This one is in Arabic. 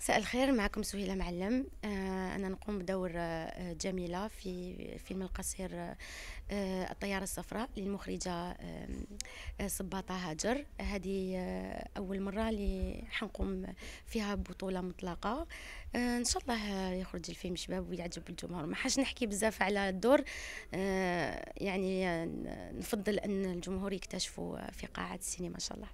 مساء الخير معكم سهيلة معلم آه، أنا نقوم بدور آه، جميلة في فيلم القصير آه، الطيارة الصفراء للمخرجة صباطة هاجر هذه أول مرة اللي حنقوم فيها بطولة مطلقة إن شاء الله يخرج الفيلم شباب ويعجب الجمهور ما حاش نحكي بزاف على الدور يعني نفضل أن الجمهور يكتشفوا في قاعة السينما إن شاء الله